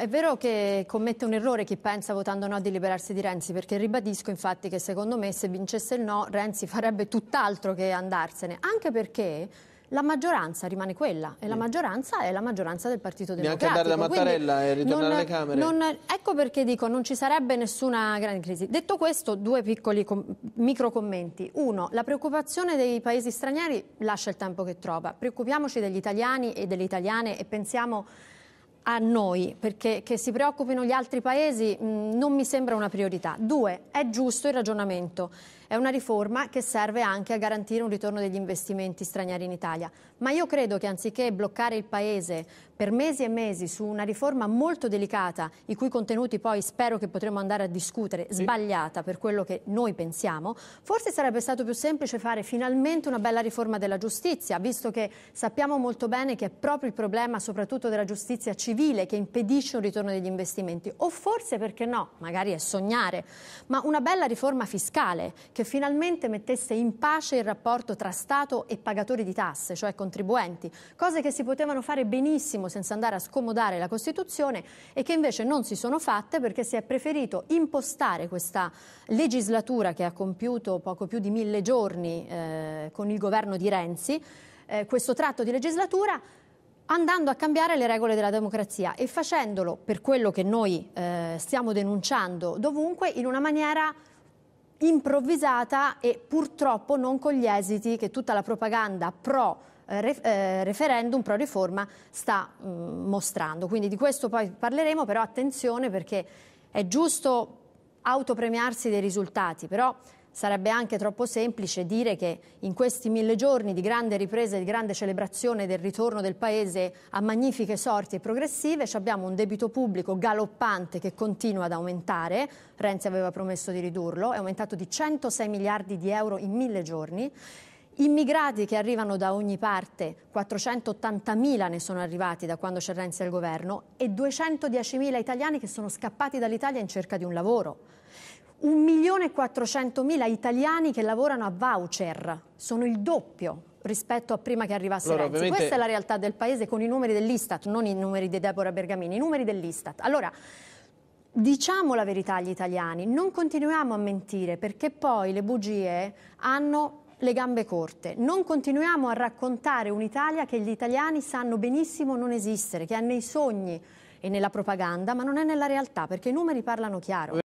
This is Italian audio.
è vero che commette un errore chi pensa votando no di liberarsi di Renzi, perché ribadisco infatti che secondo me se vincesse il no Renzi farebbe tutt'altro che andarsene, anche perché la maggioranza rimane quella e la mm. maggioranza è la maggioranza del Partito Democratico. Neanche andare da Mattarella e ritornare non, alle Camere. Non, ecco perché dico non ci sarebbe nessuna grande crisi. Detto questo, due piccoli com- micro commenti. Uno, la preoccupazione dei paesi stranieri lascia il tempo che trova. Preoccupiamoci degli italiani e delle italiane e pensiamo a noi, perché che si preoccupino gli altri paesi mh, mm, non mi sembra una priorità. Due, è giusto il ragionamento. È una riforma che serve anche a garantire un ritorno degli investimenti stranieri in Italia. Ma io credo che anziché bloccare il Paese per mesi e mesi su una riforma molto delicata, i cui contenuti poi spero che potremo andare a discutere, sì. sbagliata per quello che noi pensiamo, forse sarebbe stato più semplice fare finalmente una bella riforma della giustizia, visto che sappiamo molto bene che è proprio il problema soprattutto della giustizia civile civile che impedisce un ritorno degli investimenti o forse perché no, magari è sognare, ma una bella riforma fiscale che finalmente mettesse in pace il rapporto tra Stato e pagatori di tasse, cioè contribuenti, cose che si potevano fare benissimo senza andare a scomodare la Costituzione e che invece non si sono fatte perché si è preferito impostare questa legislatura che ha compiuto poco più di mille giorni eh, con il governo di Renzi, eh, questo tratto di legislatura andando a cambiare le regole della democrazia e facendolo, per quello che noi eh, stiamo denunciando dovunque, in una maniera improvvisata e purtroppo non con gli esiti che tutta la propaganda pro eh, eh, referendum pro riforma sta mm, mostrando. Quindi di questo poi parleremo, però attenzione perché è giusto autopremiarsi dei risultati, però Sarebbe anche troppo semplice dire che in questi mille giorni di grande ripresa e di grande celebrazione del ritorno del Paese a magnifiche sorti e progressive abbiamo un debito pubblico galoppante che continua ad aumentare, Renzi aveva promesso di ridurlo, è aumentato di 106 miliardi di euro in mille giorni, immigrati che arrivano da ogni parte, 480 mila ne sono arrivati da quando c'è Renzi al governo e 210 mila italiani che sono scappati dall'Italia in cerca di un lavoro. 1.400.000 italiani che lavorano a voucher, sono il doppio rispetto a prima che arrivasse allora, Renzi. Ovviamente... Questa è la realtà del paese con i numeri dell'Istat, non i numeri di Deborah Bergamini, i numeri dell'Istat. Allora, diciamo la verità agli italiani, non continuiamo a mentire perché poi le bugie hanno le gambe corte. Non continuiamo a raccontare un'Italia che gli italiani sanno benissimo non esistere, che è nei sogni e nella propaganda, ma non è nella realtà, perché i numeri parlano chiaro.